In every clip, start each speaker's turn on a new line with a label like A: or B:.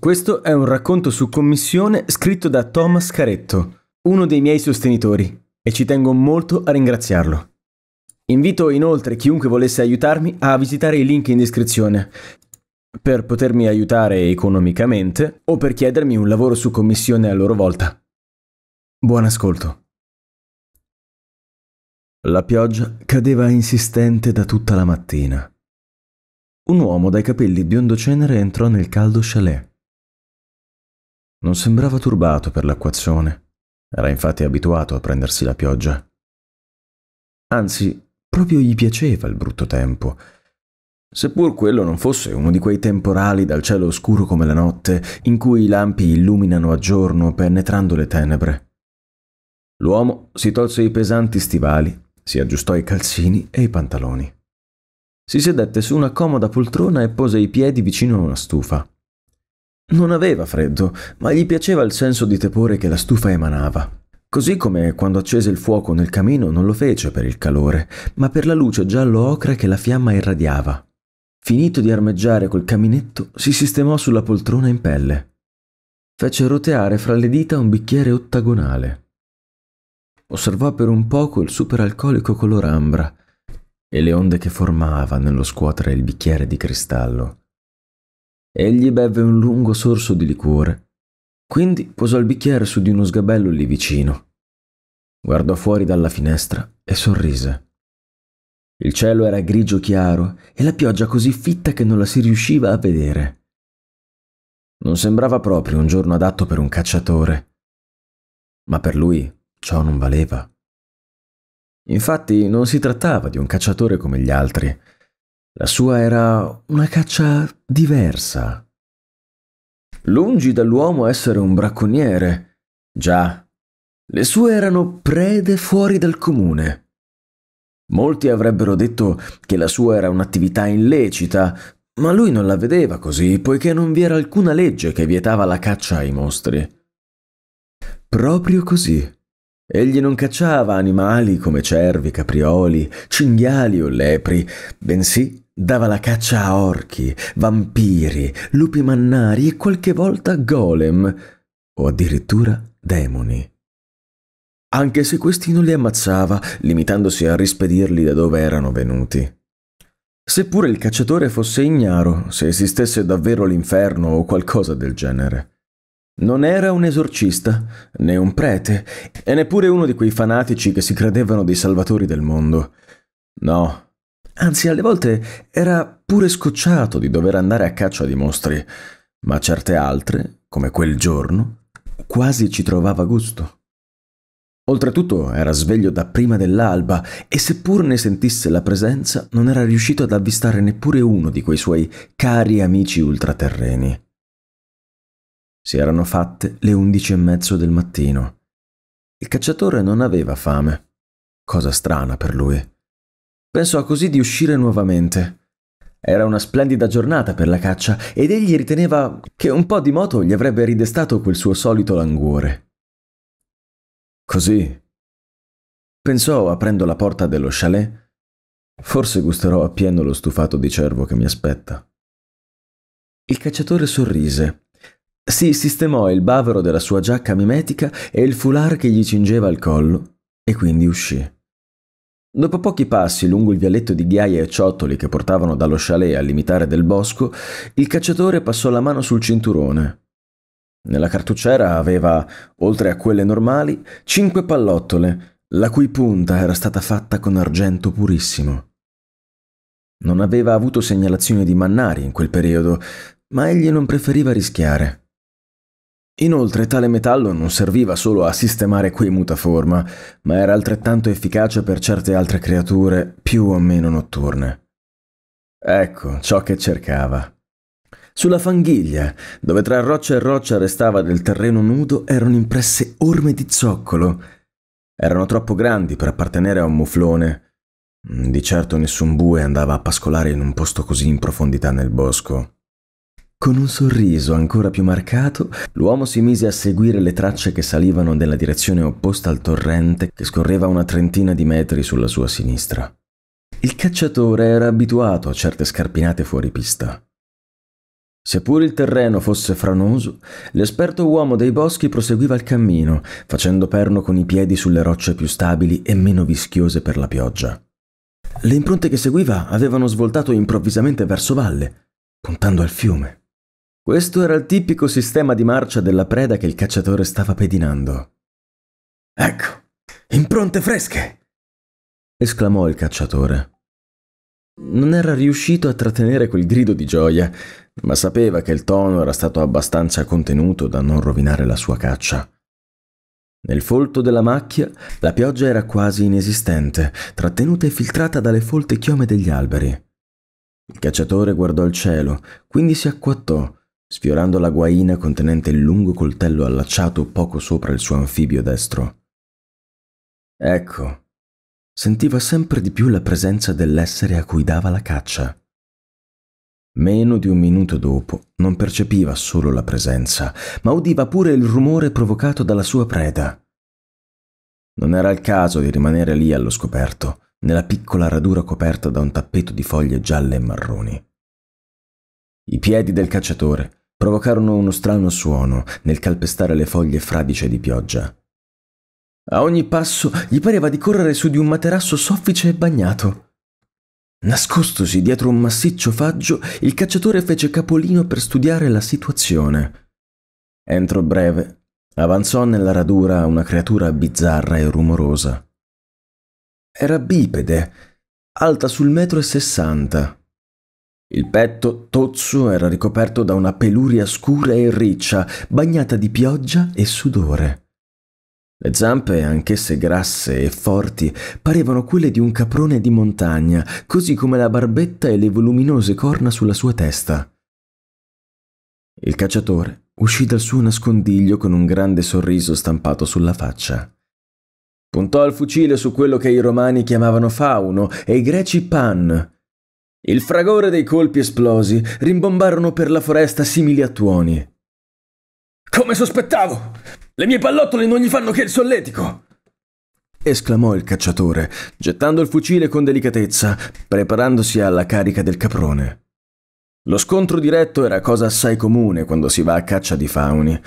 A: Questo è un racconto su commissione scritto da Thomas Caretto, uno dei miei sostenitori, e ci tengo molto a ringraziarlo. Invito inoltre chiunque volesse aiutarmi a visitare i link in descrizione per potermi aiutare economicamente o per chiedermi un lavoro su commissione a loro volta. Buon ascolto. La pioggia cadeva insistente da tutta la mattina. Un uomo dai capelli biondo cenere entrò nel caldo chalet. Non sembrava turbato per l'acquazzone. Era infatti abituato a prendersi la pioggia. Anzi, proprio gli piaceva il brutto tempo. Seppur quello non fosse uno di quei temporali dal cielo oscuro come la notte, in cui i lampi illuminano a giorno penetrando le tenebre. L'uomo si tolse i pesanti stivali, si aggiustò i calzini e i pantaloni. Si sedette su una comoda poltrona e pose i piedi vicino a una stufa. Non aveva freddo, ma gli piaceva il senso di tepore che la stufa emanava. Così come quando accese il fuoco nel camino non lo fece per il calore, ma per la luce giallo-ocra che la fiamma irradiava. Finito di armeggiare col caminetto, si sistemò sulla poltrona in pelle. Fece roteare fra le dita un bicchiere ottagonale. Osservò per un poco il superalcolico color ambra e le onde che formava nello scuotere il bicchiere di cristallo. Egli beve un lungo sorso di liquore. Quindi posò il bicchiere su di uno sgabello lì vicino. Guardò fuori dalla finestra e sorrise. Il cielo era grigio chiaro e la pioggia così fitta che non la si riusciva a vedere. Non sembrava proprio un giorno adatto per un cacciatore, ma per lui ciò non valeva. Infatti non si trattava di un cacciatore come gli altri, la sua era una caccia diversa. Lungi dall'uomo essere un bracconiere, già, le sue erano prede fuori dal comune. Molti avrebbero detto che la sua era un'attività illecita, ma lui non la vedeva così, poiché non vi era alcuna legge che vietava la caccia ai mostri. Proprio così. Egli non cacciava animali come cervi, caprioli, cinghiali o lepri, bensì Dava la caccia a orchi, vampiri, lupi mannari e qualche volta golem, o addirittura demoni. Anche se questi non li ammazzava, limitandosi a rispedirli da dove erano venuti. Seppure il cacciatore fosse ignaro se esistesse davvero l'inferno o qualcosa del genere. Non era un esorcista, né un prete, e neppure uno di quei fanatici che si credevano dei salvatori del mondo. No, Anzi, alle volte era pure scocciato di dover andare a caccia di mostri, ma certe altre, come quel giorno, quasi ci trovava gusto. Oltretutto era sveglio da prima dell'alba e seppur ne sentisse la presenza, non era riuscito ad avvistare neppure uno di quei suoi cari amici ultraterreni. Si erano fatte le undici e mezzo del mattino. Il cacciatore non aveva fame, cosa strana per lui. Pensò così di uscire nuovamente. Era una splendida giornata per la caccia ed egli riteneva che un po' di moto gli avrebbe ridestato quel suo solito languore. Così, pensò aprendo la porta dello chalet, forse gusterò appieno lo stufato di cervo che mi aspetta. Il cacciatore sorrise. Si sistemò il bavero della sua giacca mimetica e il foulard che gli cingeva al collo e quindi uscì. Dopo pochi passi lungo il vialetto di ghiaia e ciottoli che portavano dallo chalet al limitare del bosco, il cacciatore passò la mano sul cinturone. Nella cartucciera aveva, oltre a quelle normali, cinque pallottole, la cui punta era stata fatta con argento purissimo. Non aveva avuto segnalazioni di mannari in quel periodo, ma egli non preferiva rischiare. Inoltre tale metallo non serviva solo a sistemare quei mutaforma, ma era altrettanto efficace per certe altre creature più o meno notturne. Ecco ciò che cercava. Sulla fanghiglia, dove tra roccia e roccia restava del terreno nudo, erano impresse orme di zoccolo. Erano troppo grandi per appartenere a un muflone. Di certo nessun bue andava a pascolare in un posto così in profondità nel bosco. Con un sorriso ancora più marcato, l'uomo si mise a seguire le tracce che salivano nella direzione opposta al torrente che scorreva una trentina di metri sulla sua sinistra. Il cacciatore era abituato a certe scarpinate fuori pista. Seppur il terreno fosse franoso, l'esperto uomo dei boschi proseguiva il cammino, facendo perno con i piedi sulle rocce più stabili e meno vischiose per la pioggia. Le impronte che seguiva avevano svoltato improvvisamente verso valle, puntando al fiume. Questo era il tipico sistema di marcia della preda che il cacciatore stava pedinando. Ecco, impronte
B: fresche!
A: esclamò il cacciatore. Non era riuscito a trattenere quel grido di gioia, ma sapeva che il tono era stato abbastanza contenuto da non rovinare la sua caccia. Nel folto della macchia la pioggia era quasi inesistente, trattenuta e filtrata dalle folte chiome degli alberi. Il cacciatore guardò il cielo, quindi si acquattò, sfiorando la guaina contenente il lungo coltello allacciato poco sopra il suo anfibio destro. Ecco, sentiva sempre di più la presenza dell'essere a cui dava la caccia. Meno di un minuto dopo non percepiva solo la presenza, ma udiva pure il rumore provocato dalla sua preda. Non era il caso di rimanere lì allo scoperto, nella piccola radura coperta da un tappeto di foglie gialle e marroni. I piedi del cacciatore provocarono uno strano suono nel calpestare le foglie fradice di pioggia. A ogni passo gli pareva di correre su di un materasso soffice e bagnato. Nascostosi dietro un massiccio faggio, il cacciatore fece capolino per studiare la situazione. Entro breve, avanzò nella radura una creatura bizzarra e rumorosa. Era bipede, alta sul metro e sessanta, il petto tozzo era ricoperto da una peluria scura e riccia, bagnata di pioggia e sudore. Le zampe, anch'esse grasse e forti, parevano quelle di un caprone di montagna, così come la barbetta e le voluminose corna sulla sua testa. Il cacciatore uscì dal suo nascondiglio con un grande sorriso stampato sulla faccia. Puntò il fucile su quello che i romani chiamavano fauno e i greci pan, il fragore dei colpi esplosi rimbombarono per la foresta simili a tuoni. Come sospettavo! Le mie pallottole non gli fanno che il solletico! esclamò il cacciatore, gettando il fucile con delicatezza, preparandosi alla carica del caprone. Lo scontro diretto era cosa assai comune quando si va a caccia di fauni.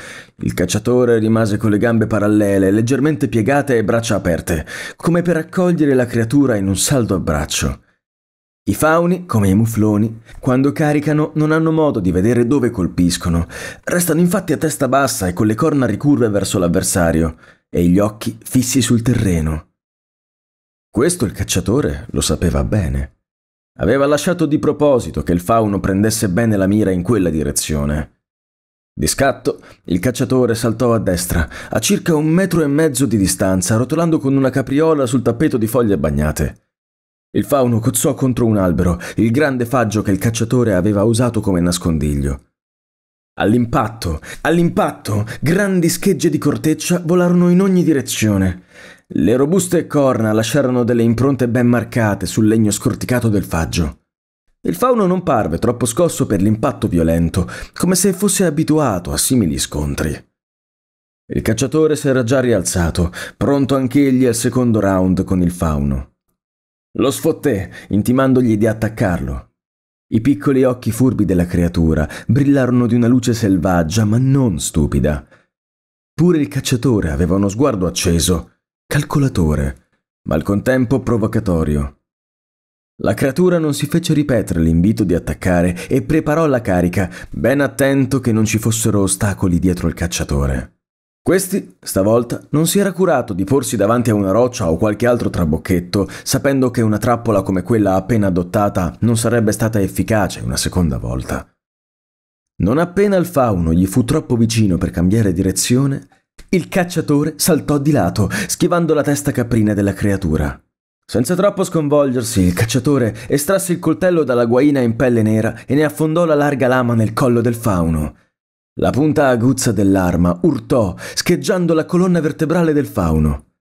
A: Il cacciatore rimase con le gambe parallele, leggermente piegate e braccia aperte, come per accogliere la creatura in un saldo abbraccio. I fauni, come i mufloni, quando caricano non hanno modo di vedere dove colpiscono, restano infatti a testa bassa e con le corna ricurve verso l'avversario e gli occhi fissi sul terreno. Questo il cacciatore lo sapeva bene. Aveva lasciato di proposito che il fauno prendesse bene la mira in quella direzione. Di scatto, il cacciatore saltò a destra, a circa un metro e mezzo di distanza, rotolando con una capriola sul tappeto di foglie bagnate. Il fauno cozzò contro un albero, il grande faggio che il cacciatore aveva usato come nascondiglio. All'impatto, all'impatto, grandi schegge di corteccia volarono in ogni direzione. Le robuste corna lasciarono delle impronte ben marcate sul legno scorticato del faggio. Il fauno non parve troppo scosso per l'impatto violento, come se fosse abituato a simili scontri. Il cacciatore s'era già rialzato, pronto anch'egli al secondo round con il fauno. Lo sfotté, intimandogli di attaccarlo. I piccoli occhi furbi della creatura brillarono di una luce selvaggia, ma non stupida. Pure il cacciatore aveva uno sguardo acceso, calcolatore, ma al contempo provocatorio. La creatura non si fece ripetere l'invito di attaccare e preparò la carica, ben attento che non ci fossero ostacoli dietro il cacciatore. Questi, stavolta, non si era curato di porsi davanti a una roccia o qualche altro trabocchetto, sapendo che una trappola come quella appena adottata non sarebbe stata efficace una seconda volta. Non appena il fauno gli fu troppo vicino per cambiare direzione, il cacciatore saltò di lato, schivando la testa caprina della creatura. Senza troppo sconvolgersi, il cacciatore estrasse il coltello dalla guaina in pelle nera e ne affondò la larga lama nel collo del fauno. La punta aguzza dell'arma urtò, scheggiando la colonna vertebrale del fauno.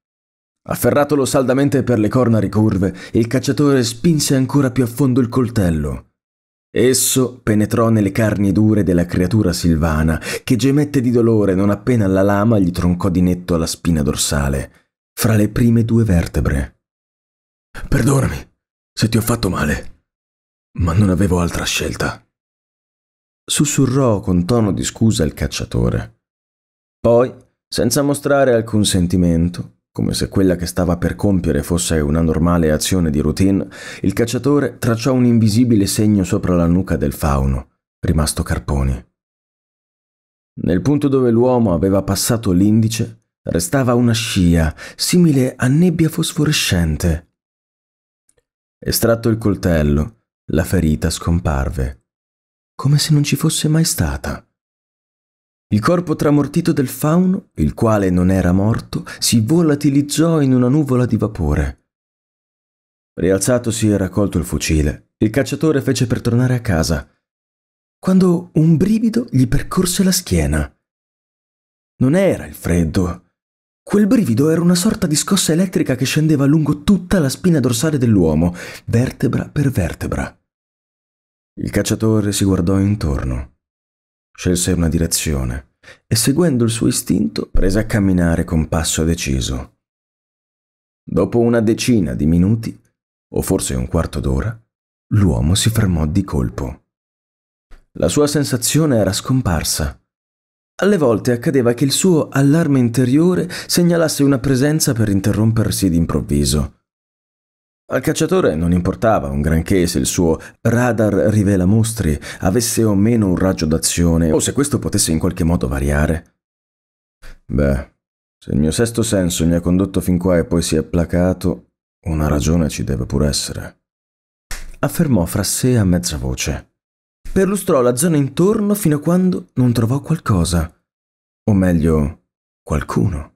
A: Afferratolo saldamente per le corna ricurve, il cacciatore spinse ancora più a fondo il coltello. Esso penetrò nelle carni dure della creatura silvana, che gemette di dolore non appena la lama gli troncò di netto la spina dorsale, fra le prime due vertebre. Perdonami se ti ho fatto male, ma non avevo altra scelta sussurrò con tono di scusa il cacciatore. Poi, senza mostrare alcun sentimento, come se quella che stava per compiere fosse una normale azione di routine, il cacciatore tracciò un invisibile segno sopra la nuca del fauno, rimasto carponi. Nel punto dove l'uomo aveva passato l'indice, restava una scia, simile a nebbia fosforescente. Estratto il coltello, la ferita scomparve come se non ci fosse mai stata. Il corpo tramortito del fauno, il quale non era morto, si volatilizzò in una nuvola di vapore. Rialzatosi e raccolto il fucile, il cacciatore fece per tornare a casa, quando un brivido gli percorse la schiena. Non era il freddo. Quel brivido era una sorta di scossa elettrica che scendeva lungo tutta la spina dorsale dell'uomo, vertebra per vertebra. Il cacciatore si guardò intorno, scelse una direzione e seguendo il suo istinto prese a camminare con passo deciso. Dopo una decina di minuti, o forse un quarto d'ora, l'uomo si fermò di colpo. La sua sensazione era scomparsa. Alle volte accadeva che il suo allarme interiore segnalasse una presenza per interrompersi d'improvviso. Al cacciatore non importava un granché se il suo radar rivela mostri avesse o meno un raggio d'azione o se questo potesse in qualche modo variare. Beh, se il mio sesto senso mi ha condotto fin qua e poi si è placato, una ragione ci deve pur essere. Affermò fra sé a mezza voce. Perlustrò la zona intorno fino a quando non trovò qualcosa. O meglio, qualcuno.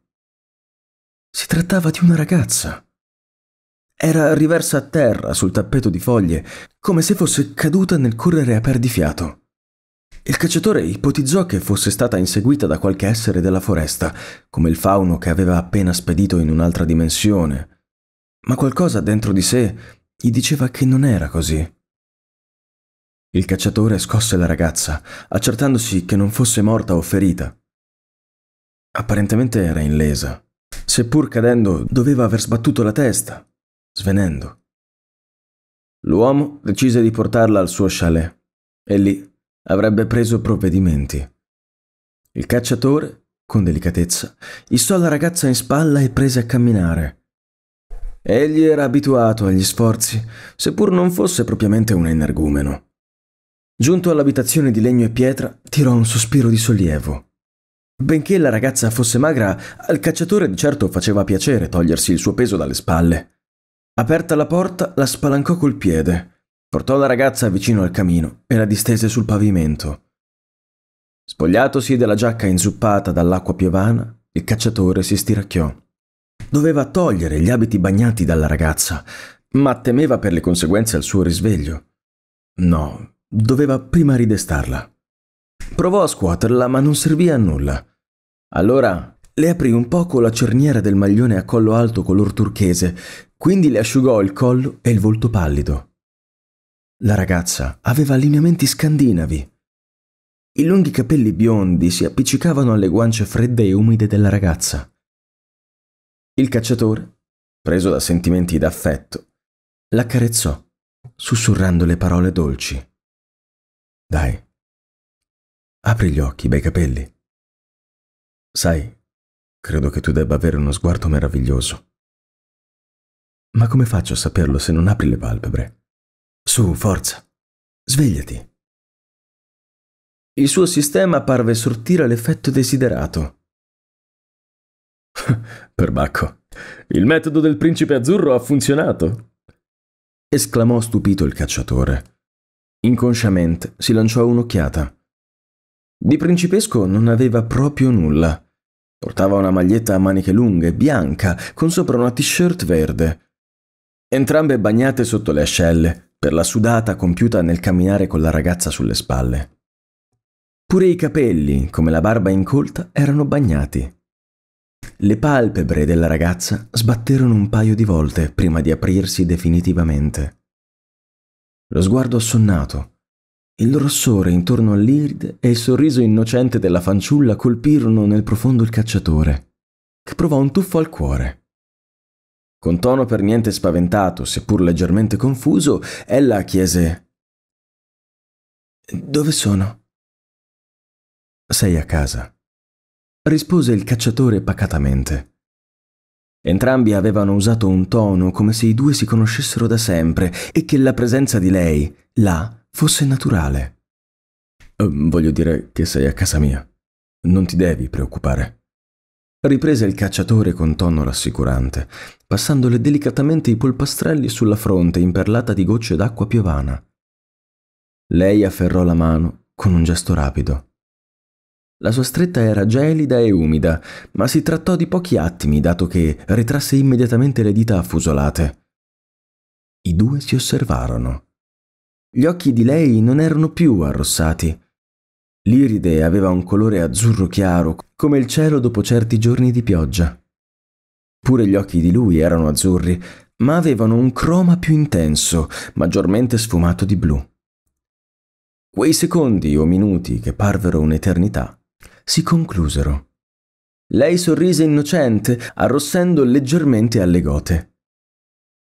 A: Si trattava di una ragazza. Era riversa a terra sul tappeto di foglie, come se fosse caduta nel correre a perdifiato. Il cacciatore ipotizzò che fosse stata inseguita da qualche essere della foresta, come il fauno che aveva appena spedito in un'altra dimensione. Ma qualcosa dentro di sé gli diceva che non era così. Il cacciatore scosse la ragazza, accertandosi che non fosse morta o ferita. Apparentemente era illesa. Seppur cadendo, doveva aver sbattuto la testa, svenendo. L'uomo decise di portarla al suo chalet e lì avrebbe preso provvedimenti. Il cacciatore, con delicatezza, issò la ragazza in spalla e prese a camminare. Egli era abituato agli sforzi, seppur non fosse propriamente un energumeno. Giunto all'abitazione di legno e pietra, tirò un sospiro di sollievo. Benché la ragazza fosse magra, al cacciatore di certo faceva piacere togliersi il suo peso dalle spalle. Aperta la porta, la spalancò col piede, portò la ragazza vicino al camino e la distese sul pavimento. Spogliatosi della giacca inzuppata dall'acqua piovana, il cacciatore si stiracchiò. Doveva togliere gli abiti bagnati dalla ragazza, ma temeva per le conseguenze al suo risveglio. No, doveva prima ridestarla. Provò a scuoterla, ma non servì a nulla. Allora le aprì un poco la cerniera del maglione a collo alto color turchese, quindi le asciugò il collo e il volto pallido. La ragazza aveva lineamenti scandinavi. I lunghi capelli biondi si appiccicavano alle guance fredde e umide della ragazza. Il cacciatore, preso da sentimenti d'affetto, l'accarezzò, sussurrando le
B: parole dolci. Dai, apri gli occhi bei capelli. Sai, Credo che tu debba avere uno sguardo meraviglioso. Ma come faccio a saperlo se non apri le palpebre? Su, forza! Svegliati! Il suo sistema parve sortire
A: l'effetto desiderato. Perbacco, il metodo del principe azzurro ha funzionato! esclamò stupito il cacciatore. Inconsciamente si lanciò un'occhiata. Di principesco non aveva proprio nulla. Portava una maglietta a maniche lunghe, bianca, con sopra una t-shirt verde. Entrambe bagnate sotto le ascelle, per la sudata compiuta nel camminare con la ragazza sulle spalle. Pure i capelli, come la barba incolta, erano bagnati. Le palpebre della ragazza sbatterono un paio di volte prima di aprirsi definitivamente. Lo sguardo assonnato, il rossore intorno all'Irid e il sorriso innocente della fanciulla colpirono nel profondo il cacciatore, che provò un tuffo al cuore. Con tono per niente spaventato, seppur leggermente confuso, ella chiese
B: Dove sono? Sei a casa,
A: rispose il cacciatore pacatamente. Entrambi avevano usato un tono come se i due si conoscessero da sempre e che la presenza di lei, là, fosse naturale. Ehm, voglio dire che sei a casa mia. Non ti devi preoccupare. Riprese il cacciatore con tono rassicurante, passandole delicatamente i polpastrelli sulla fronte imperlata di gocce d'acqua piovana. Lei afferrò la mano con un gesto rapido. La sua stretta era gelida e umida, ma si trattò di pochi attimi, dato che ritrasse immediatamente le dita affusolate. I due si osservarono. Gli occhi di lei non erano più arrossati. L'iride aveva un colore azzurro chiaro, come il cielo dopo certi giorni di pioggia. Pure gli occhi di lui erano azzurri, ma avevano un croma più intenso, maggiormente sfumato di blu. Quei secondi o minuti che parvero un'eternità si conclusero. Lei sorrise innocente, arrossendo leggermente alle gote.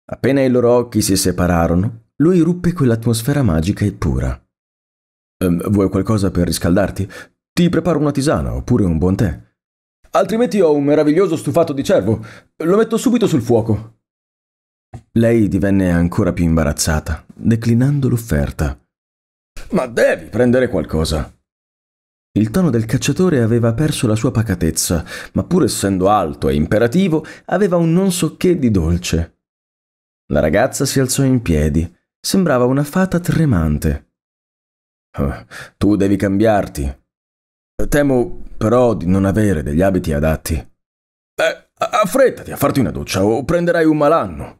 A: Appena i loro occhi si separarono, lui ruppe quell'atmosfera magica e pura. Ehm, vuoi qualcosa per riscaldarti? Ti preparo una tisana oppure un buon tè. Altrimenti ho un meraviglioso stufato di cervo. Lo metto subito sul fuoco. Lei divenne ancora più imbarazzata, declinando l'offerta. Ma devi prendere qualcosa. Il tono del cacciatore aveva perso la sua pacatezza, ma pur essendo alto e imperativo, aveva un non so che di dolce. La ragazza si alzò in piedi, Sembrava una fata tremante. Oh, tu devi cambiarti. Temo però di non avere degli abiti adatti. Beh, affrettati a farti una doccia o prenderai un malanno.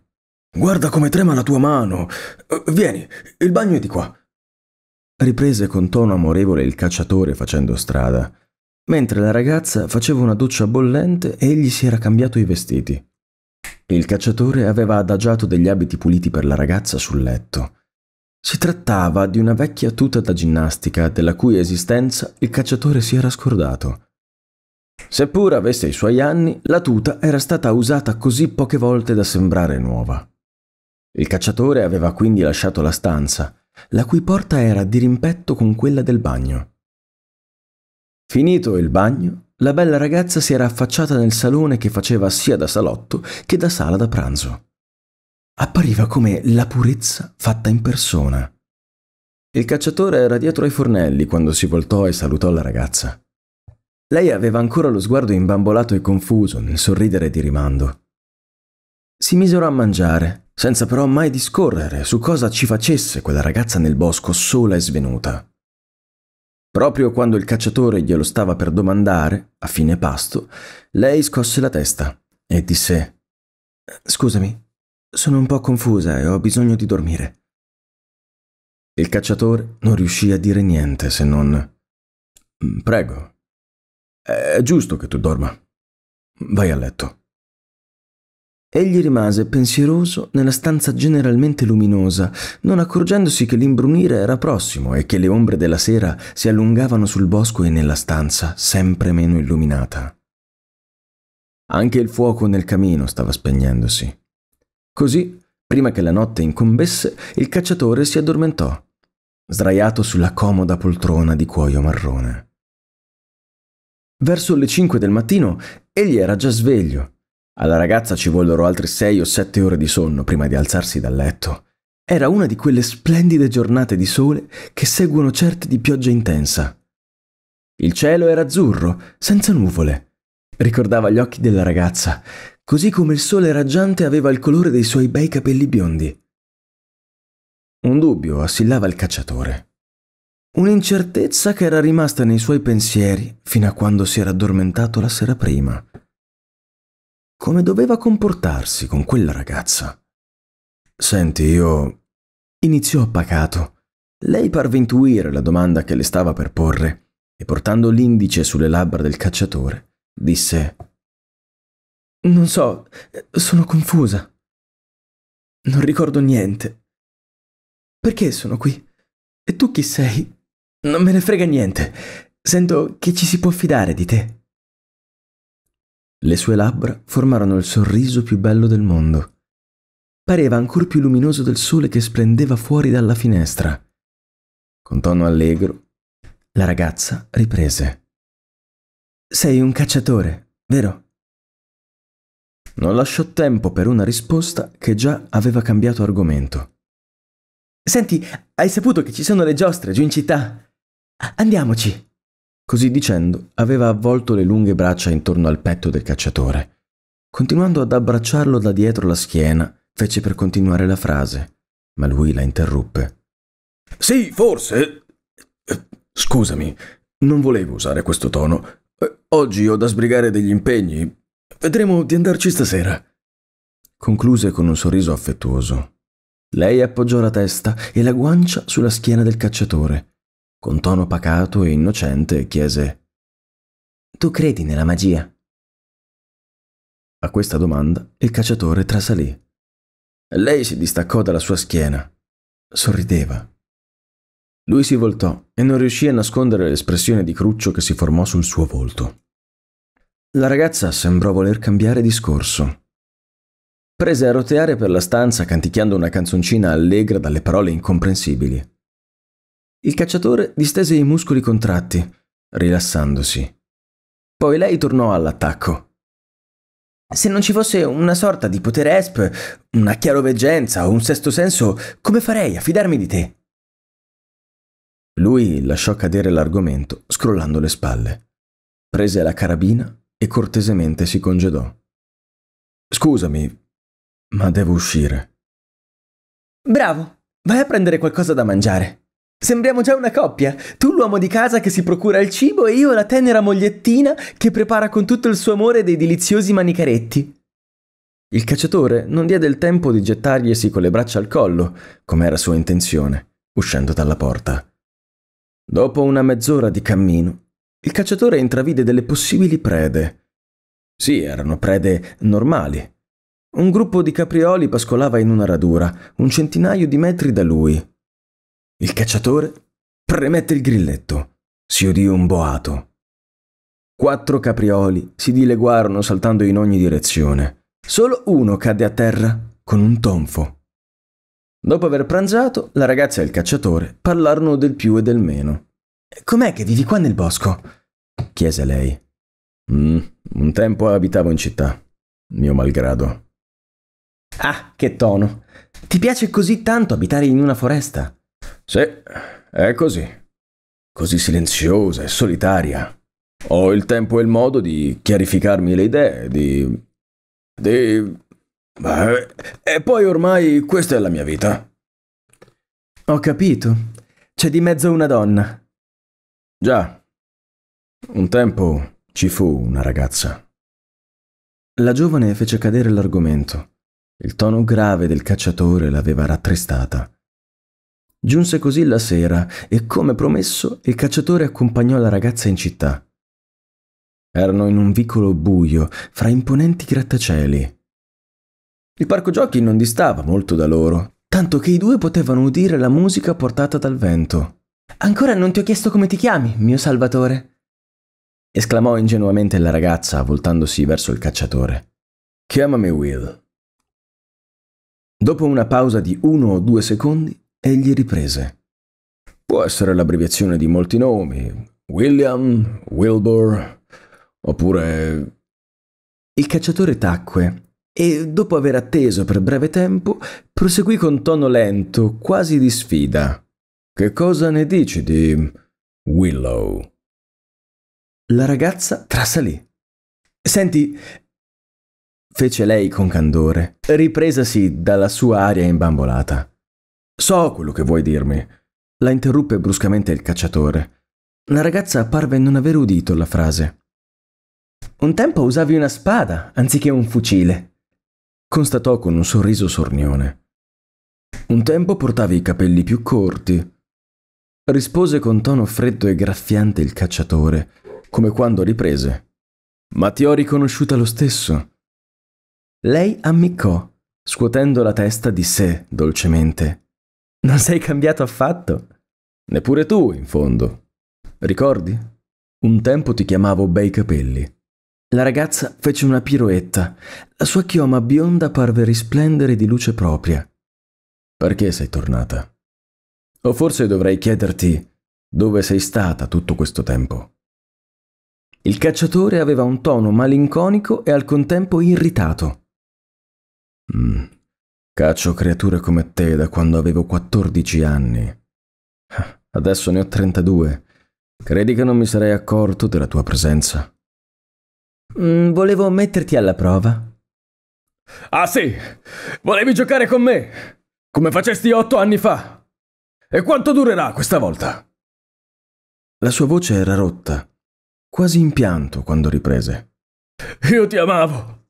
A: Guarda come trema la tua mano. Eh, vieni, il bagno è di qua. Riprese con tono amorevole il cacciatore facendo strada, mentre la ragazza faceva una doccia bollente e egli si era cambiato i vestiti. Il cacciatore aveva adagiato degli abiti puliti per la ragazza sul letto. Si trattava di una vecchia tuta da ginnastica della cui esistenza il cacciatore si era scordato. Seppur avesse i suoi anni, la tuta era stata usata così poche volte da sembrare nuova. Il cacciatore aveva quindi lasciato la stanza, la cui porta era dirimpetto con quella del bagno. Finito il bagno, la bella ragazza si era affacciata nel salone che faceva sia da salotto che da sala da pranzo. Appariva come la purezza fatta in persona. Il cacciatore era dietro ai fornelli quando si voltò e salutò la ragazza. Lei aveva ancora lo sguardo imbambolato e confuso nel sorridere di rimando. Si misero a mangiare, senza però mai discorrere su cosa ci facesse quella ragazza nel bosco sola e svenuta. Proprio quando il cacciatore glielo stava per domandare, a fine pasto, lei scosse la testa e disse Scusami, sono un po' confusa e ho bisogno di dormire. Il cacciatore non riuscì a dire niente se non mm, Prego. È giusto che tu dorma. Vai a letto. Egli rimase pensieroso nella stanza generalmente luminosa, non accorgendosi che l'imbrunire era prossimo e che le ombre della sera si allungavano sul bosco e nella stanza, sempre meno illuminata. Anche il fuoco nel camino stava spegnendosi. Così, prima che la notte incombesse, il cacciatore si addormentò, sdraiato sulla comoda poltrona di cuoio marrone. Verso le cinque del mattino egli era già sveglio alla ragazza ci vollero altre sei o sette ore di sonno prima di alzarsi dal letto. Era una di quelle splendide giornate di sole che seguono certe di pioggia intensa. Il cielo era azzurro, senza nuvole. Ricordava gli occhi della ragazza, così come il sole raggiante aveva il colore dei suoi bei capelli biondi. Un dubbio assillava il cacciatore. Un'incertezza che era rimasta nei suoi pensieri fino a quando si era addormentato la sera prima come doveva comportarsi con quella ragazza. Senti, io... iniziò pacato. Lei parve intuire la domanda che le stava per porre e portando l'indice sulle labbra del cacciatore, disse Non so, sono
B: confusa. Non ricordo niente. Perché sono qui?
A: E tu chi sei? Non me ne frega niente. Sento che ci si può fidare di te. Le sue labbra formarono il sorriso più bello del mondo. Pareva ancor più luminoso del sole che splendeva fuori dalla finestra. Con tono allegro, la ragazza riprese. Sei un cacciatore, vero? Non lasciò tempo per una risposta che già aveva cambiato argomento. Senti, hai saputo che ci sono le giostre giù in città? Andiamoci. Così dicendo, aveva avvolto le lunghe braccia intorno al petto del cacciatore. Continuando ad abbracciarlo da dietro la schiena, fece per continuare la frase, ma lui la interruppe. Sì, forse. Scusami, non volevo usare questo tono. Oggi ho da sbrigare degli impegni. Vedremo di andarci stasera. Concluse con un sorriso affettuoso. Lei appoggiò la testa e la guancia sulla schiena del cacciatore con tono pacato e innocente, chiese Tu credi nella magia? A questa domanda il cacciatore trasalì. Lei si distaccò dalla sua schiena. Sorrideva. Lui si voltò e non riuscì a nascondere l'espressione di cruccio che si formò sul suo volto. La ragazza sembrò voler cambiare discorso. Prese a roteare per la stanza canticchiando una canzoncina allegra dalle parole incomprensibili. Il cacciatore distese i muscoli contratti, rilassandosi. Poi lei tornò all'attacco. Se non ci fosse una sorta di potere esp, una chiaroveggenza o un sesto senso, come farei a fidarmi di te? Lui lasciò cadere l'argomento, scrollando le spalle. Prese la carabina e cortesemente si congedò. Scusami, ma devo uscire. Bravo, vai a prendere qualcosa da mangiare. Sembriamo già una coppia, tu l'uomo di casa che si procura il cibo e io la tenera mogliettina che prepara con tutto il suo amore dei deliziosi manicaretti. Il cacciatore non diede il tempo di gettargliesi con le braccia al collo, come era sua intenzione, uscendo dalla porta. Dopo una mezz'ora di cammino, il cacciatore intravide delle possibili prede. Sì, erano prede normali. Un gruppo di caprioli pascolava in una radura, un centinaio di metri da lui. Il cacciatore premette il grilletto. Si udì un boato. Quattro caprioli si dileguarono saltando in ogni direzione. Solo uno cadde a terra con un tonfo. Dopo aver pranzato, la ragazza e il cacciatore parlarono del più e del meno. Com'è che vivi qua nel bosco? chiese lei. Mm, un tempo abitavo in città, mio malgrado. Ah, che tono! Ti piace così tanto abitare in una foresta? Sì, è così. Così silenziosa e solitaria. Ho il tempo e il modo di chiarificarmi le idee, di... di... Beh, e poi ormai questa è la mia vita. Ho capito. C'è di mezzo una donna. Già. Un tempo ci fu una ragazza. La giovane fece cadere l'argomento. Il tono grave del cacciatore l'aveva rattristata. Giunse così la sera e, come promesso, il cacciatore accompagnò la ragazza in città. Erano in un vicolo buio, fra imponenti grattacieli. Il parco giochi non distava molto da loro, tanto che i due potevano udire la musica portata dal vento. Ancora non ti ho chiesto come ti chiami, mio salvatore? esclamò ingenuamente la ragazza, voltandosi verso il cacciatore. Chiamami Will. Dopo una pausa di uno o due secondi, Egli riprese. Può essere l'abbreviazione di molti nomi. William, Wilbur, oppure... Il cacciatore tacque e, dopo aver atteso per breve tempo, proseguì con tono lento, quasi di sfida. Che cosa ne dici di Willow? La ragazza trasalì. Senti, fece lei con candore, ripresasi dalla sua aria imbambolata. So quello che vuoi dirmi. La interruppe bruscamente il cacciatore. La ragazza parve non aver udito la frase. Un tempo usavi una spada anziché un fucile, constatò con un sorriso sornione. Un tempo portavi i capelli più corti, rispose con tono freddo e graffiante il cacciatore, come quando riprese. Ma ti ho riconosciuta lo stesso. Lei ammiccò, scuotendo la testa di sé dolcemente. Non sei cambiato affatto. Neppure tu, in fondo. Ricordi? Un tempo ti chiamavo Bei Capelli. La ragazza fece una piroetta. La sua chioma bionda parve risplendere di luce propria. Perché sei tornata? O forse dovrei chiederti dove sei stata tutto questo tempo. Il cacciatore aveva un tono malinconico e al contempo irritato. Mm, Caccio creature come te da quando avevo 14 anni. Ah, adesso ne ho 32. Credi che non mi sarei accorto della tua presenza? Mm, volevo metterti alla prova. Ah sì! Volevi giocare con me! Come facesti otto anni fa! E quanto durerà questa volta? La sua voce era rotta, quasi in pianto quando riprese. Io ti amavo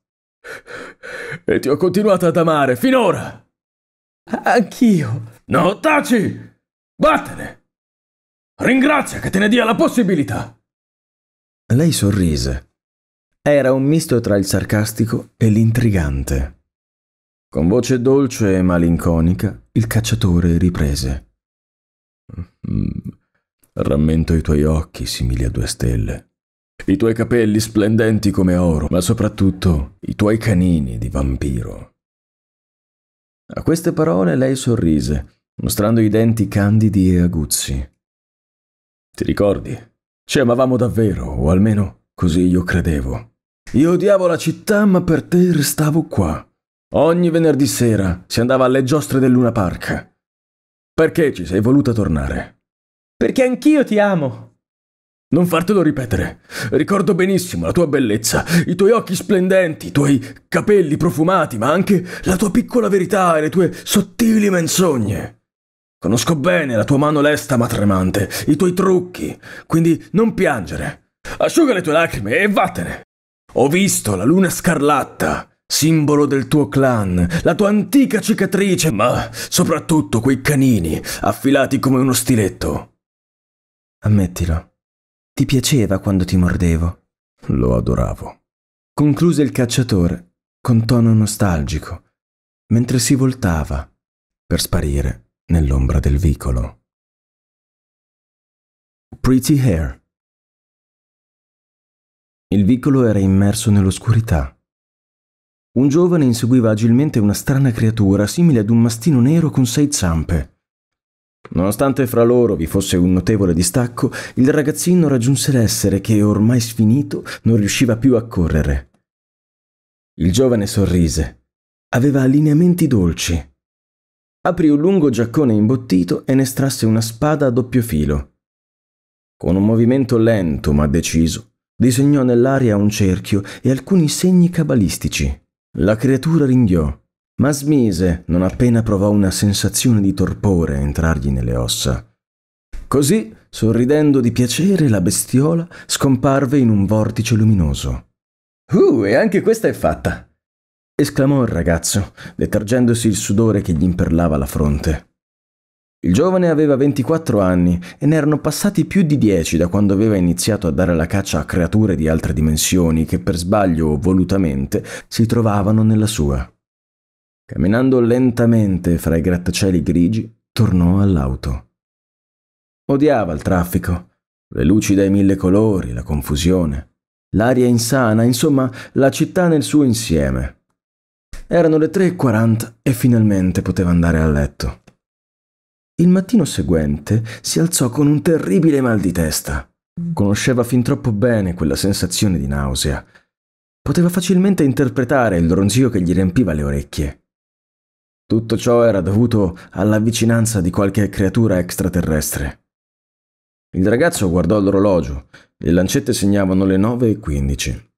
A: e ti ho continuato ad amare finora. Anch'io. No, taci!
B: Vattene! Ringrazia che te
A: ne dia la possibilità. Lei sorrise. Era un misto tra il sarcastico e l'intrigante. Con voce dolce e malinconica, il cacciatore riprese. Mm, rammento i tuoi occhi simili a due stelle i tuoi capelli splendenti come oro, ma soprattutto i tuoi canini di vampiro. A queste parole lei sorrise, mostrando i denti candidi e aguzzi. Ti ricordi? Ci amavamo davvero, o almeno così io credevo. Io odiavo la città, ma per te restavo qua. Ogni venerdì sera si andava alle giostre del Luna Park. Perché ci sei voluta tornare? Perché anch'io ti amo. Non fartelo ripetere. Ricordo benissimo la tua bellezza, i tuoi occhi splendenti, i tuoi capelli profumati, ma anche la tua piccola verità e le tue sottili menzogne. Conosco bene la tua mano lesta ma tremante, i tuoi trucchi, quindi non piangere. Asciuga le tue lacrime e vattene. Ho visto la luna scarlatta, simbolo del tuo clan, la tua antica cicatrice, ma soprattutto quei canini affilati come uno stiletto. Ammettilo. Ti piaceva quando ti mordevo. Lo adoravo. Concluse il cacciatore, con tono nostalgico, mentre si voltava per sparire nell'ombra del vicolo.
B: Pretty Hair.
A: Il vicolo era immerso nell'oscurità. Un giovane inseguiva agilmente una strana creatura simile ad un mastino nero con sei zampe. Nonostante fra loro vi fosse un notevole distacco, il ragazzino raggiunse l'essere che, ormai sfinito, non riusciva più a correre. Il giovane sorrise. Aveva allineamenti dolci. Aprì un lungo giaccone imbottito e ne strasse una spada a doppio filo. Con un movimento lento ma deciso, disegnò nell'aria un cerchio e alcuni segni cabalistici. La creatura ringhiò ma smise non appena provò una sensazione di torpore a entrargli nelle ossa. Così, sorridendo di piacere, la bestiola scomparve in un vortice luminoso. Uh, e anche questa è fatta! esclamò il ragazzo, detergendosi il sudore che gli imperlava la fronte. Il giovane aveva 24 anni e ne erano passati più di dieci da quando aveva iniziato a dare la caccia a creature di altre dimensioni che per sbaglio o volutamente si trovavano nella sua. Camminando lentamente fra i grattacieli grigi, tornò all'auto. Odiava il traffico, le luci dai mille colori, la confusione, l'aria insana, insomma la città nel suo insieme. Erano le 3.40 e finalmente poteva andare a letto. Il mattino seguente si alzò con un terribile mal di testa. Conosceva fin troppo bene quella sensazione di nausea. Poteva facilmente interpretare il ronzio che gli riempiva le orecchie. Tutto ciò era dovuto alla vicinanza di qualche creatura extraterrestre. Il ragazzo guardò l'orologio, le lancette segnavano le 9 e 15.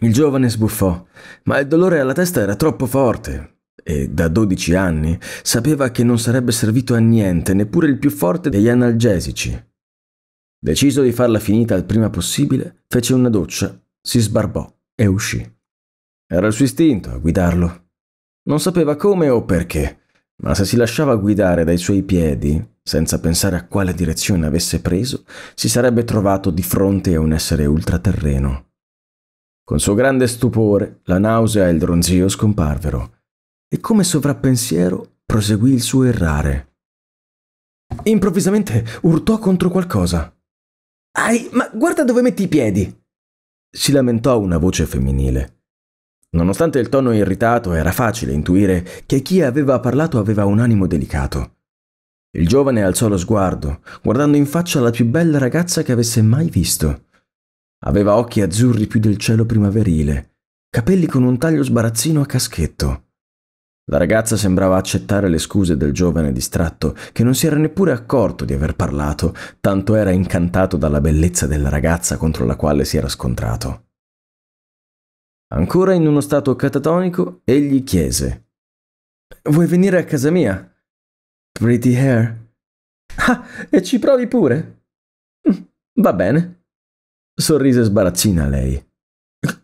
A: Il giovane sbuffò, ma il dolore alla testa era troppo forte e da 12 anni sapeva che non sarebbe servito a niente neppure il più forte degli analgesici. Deciso di farla finita il prima possibile, fece una doccia, si sbarbò e uscì. Era il suo istinto a guidarlo. Non sapeva come o perché, ma se si lasciava guidare dai suoi piedi, senza pensare a quale direzione avesse preso, si sarebbe trovato di fronte a un essere ultraterreno. Con suo grande stupore, la nausea e il ronzio scomparvero, e come sovrappensiero proseguì il suo errare. Improvvisamente urtò contro qualcosa. Ai, ma guarda dove metti i piedi! si lamentò una voce femminile. Nonostante il tono irritato, era facile intuire che chi aveva parlato aveva un animo delicato. Il giovane alzò lo sguardo, guardando in faccia la più bella ragazza che avesse mai visto. Aveva occhi azzurri più del cielo primaverile, capelli con un taglio sbarazzino a caschetto. La ragazza sembrava accettare le scuse del giovane distratto, che non si era neppure accorto di aver parlato, tanto era incantato dalla bellezza della ragazza contro la quale si era scontrato. Ancora in uno stato catatonico, egli chiese: Vuoi venire a casa mia? Pretty hair. Ah, e ci provi pure? Mm, va bene. Sorrise sbarazzina lei.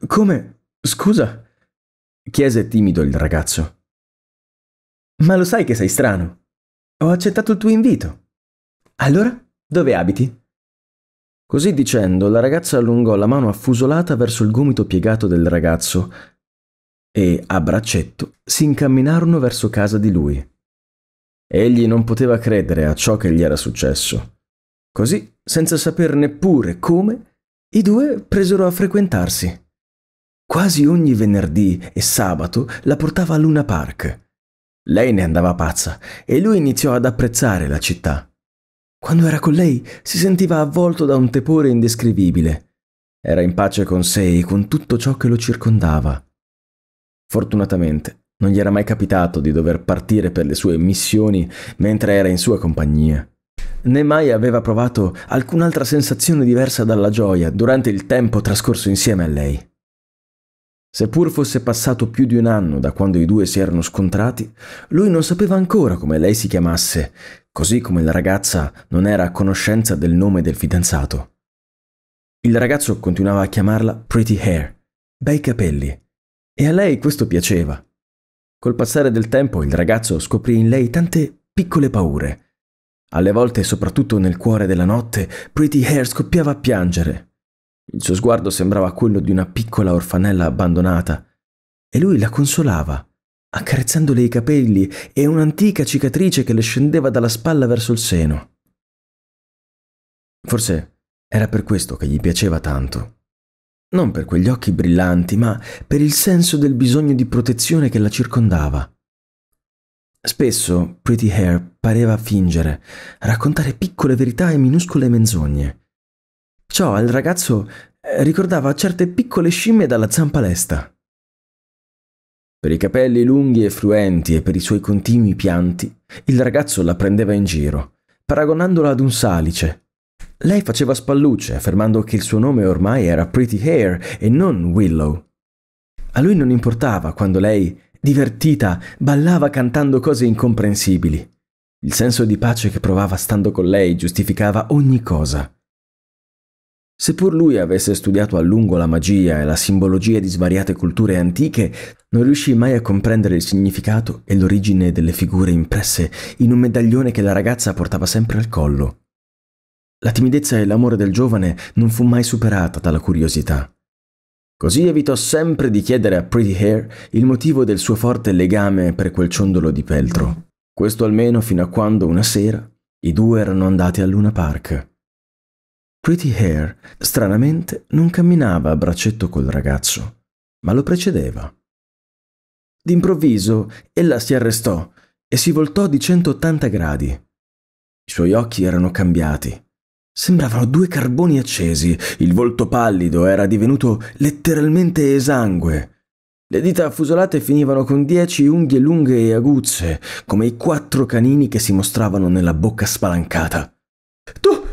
A: Come? Scusa? chiese timido il ragazzo. Ma lo sai che sei strano? Ho accettato il tuo invito. Allora, dove abiti? Così dicendo, la ragazza allungò la mano affusolata verso il gomito piegato del ragazzo e, a braccetto, si incamminarono verso casa di lui. Egli non poteva credere a ciò che gli era successo. Così, senza saper neppure come, i due presero a frequentarsi. Quasi ogni venerdì e sabato la portava a Luna Park. Lei ne andava pazza e lui iniziò ad apprezzare la città. Quando era con lei si sentiva avvolto da un tepore indescrivibile. Era in pace con sé e con tutto ciò che lo circondava. Fortunatamente non gli era mai capitato di dover partire per le sue missioni mentre era in sua compagnia. Né mai aveva provato alcun'altra sensazione diversa dalla gioia durante il tempo trascorso insieme a lei. Seppur fosse passato più di un anno da quando i due si erano scontrati, lui non sapeva ancora come lei si chiamasse, così come la ragazza non era a conoscenza del nome del fidanzato. Il ragazzo continuava a chiamarla Pretty Hair, bei capelli, e a lei questo piaceva. Col passare del tempo il ragazzo scoprì in lei tante piccole paure. Alle volte, soprattutto nel cuore della notte, Pretty Hair scoppiava a piangere il suo sguardo sembrava quello di una piccola orfanella abbandonata e lui la consolava, accarezzandole i capelli e un'antica cicatrice che le scendeva dalla spalla verso il seno. Forse era per questo che gli piaceva tanto. Non per quegli occhi brillanti, ma per il senso del bisogno di protezione che la circondava. Spesso Pretty Hair pareva fingere, raccontare piccole verità e minuscole menzogne. Ciò al ragazzo eh, ricordava certe piccole scimmie dalla zampa lesta. Per i capelli lunghi e fluenti e per i suoi continui pianti, il ragazzo la prendeva in giro, paragonandola ad un salice. Lei faceva spallucce, affermando che il suo nome ormai era Pretty Hair e non Willow. A lui non importava quando lei, divertita, ballava cantando cose incomprensibili. Il senso di pace che provava stando con lei giustificava ogni cosa. Seppur lui avesse studiato a lungo la magia e la simbologia di svariate culture antiche, non riuscì mai a comprendere il significato e l'origine delle figure impresse in un medaglione che la ragazza portava sempre al collo. La timidezza e l'amore del giovane non fu mai superata dalla curiosità. Così evitò sempre di chiedere a Pretty Hair il motivo del suo forte legame per quel ciondolo di peltro. Questo almeno fino a quando una sera i due erano andati al Luna Park. Pretty Hair, stranamente, non camminava a braccetto col ragazzo, ma lo precedeva. D'improvviso, ella si arrestò e si voltò di 180 gradi. I suoi occhi erano cambiati. Sembravano due carboni accesi, il volto pallido era divenuto letteralmente esangue. Le dita affusolate finivano con dieci unghie lunghe e aguzze, come i quattro canini che si mostravano nella bocca spalancata. Tu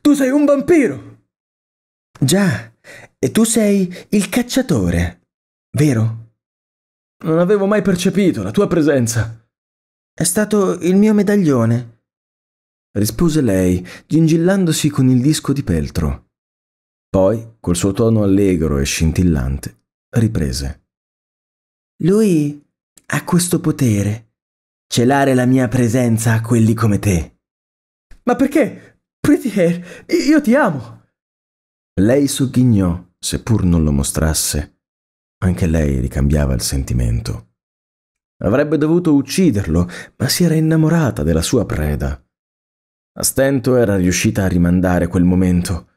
A: tu sei un vampiro! Già, e tu sei il cacciatore, vero? Non avevo mai percepito la tua presenza. È stato il mio medaglione, rispose lei, gingillandosi con il disco di peltro. Poi, col suo tono allegro e scintillante, riprese. Lui ha questo potere. Celare la mia presenza a quelli come te. Ma perché? Pretty Hair, io ti amo! Lei sogghignò, seppur non lo mostrasse. Anche lei ricambiava il sentimento. Avrebbe dovuto ucciderlo, ma si era innamorata della sua preda. A stento era riuscita a rimandare quel momento.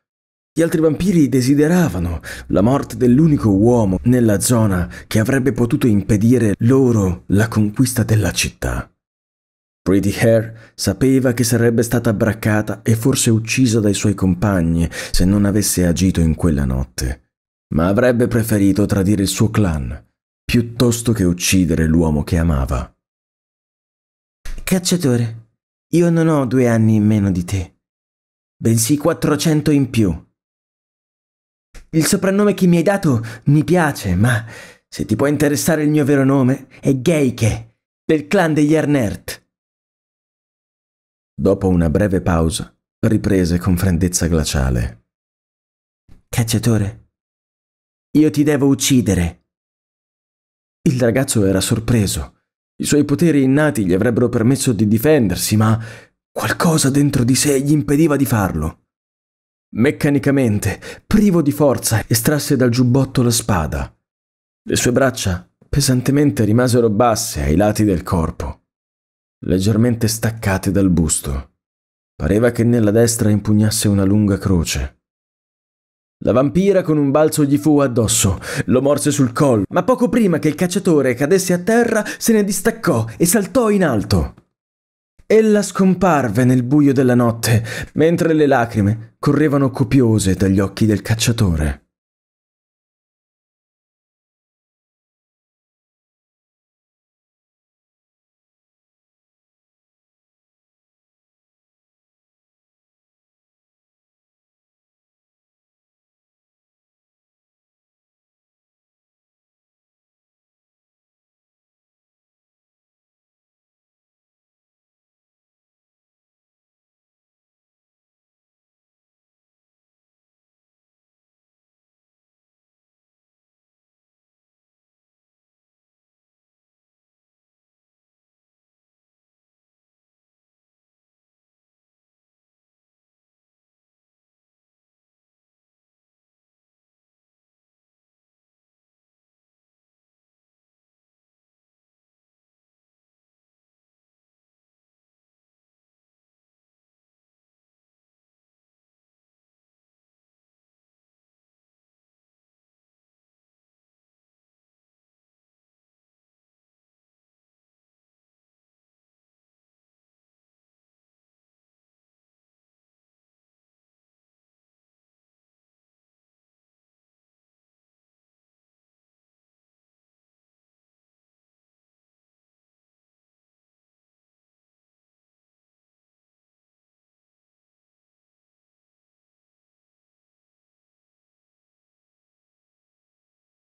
A: Gli altri vampiri desideravano la morte dell'unico uomo nella zona che avrebbe potuto impedire loro la conquista della città. Pretty Hare sapeva che sarebbe stata braccata e forse uccisa dai suoi compagni se non avesse agito in quella notte, ma avrebbe preferito tradire il suo clan piuttosto che uccidere l'uomo che amava. Cacciatore, io non ho due anni in meno di te, bensì 400 in più. Il soprannome che mi hai dato mi piace, ma se ti può interessare il mio vero nome, è Geike, del clan degli Arnert. Dopo una breve pausa, riprese con freddezza glaciale. Cacciatore, io ti devo uccidere. Il ragazzo era sorpreso. I suoi poteri innati gli avrebbero permesso di difendersi, ma qualcosa dentro di sé gli impediva di farlo. Meccanicamente, privo di forza, estrasse dal giubbotto la spada. Le sue braccia pesantemente rimasero basse ai lati del corpo leggermente staccate dal busto. Pareva che nella destra impugnasse una lunga croce. La vampira con un balzo gli fu addosso, lo morse sul collo, ma poco prima che il cacciatore cadesse a terra se ne distaccò e saltò in alto. Ella scomparve nel buio della notte, mentre le lacrime correvano copiose dagli occhi del cacciatore.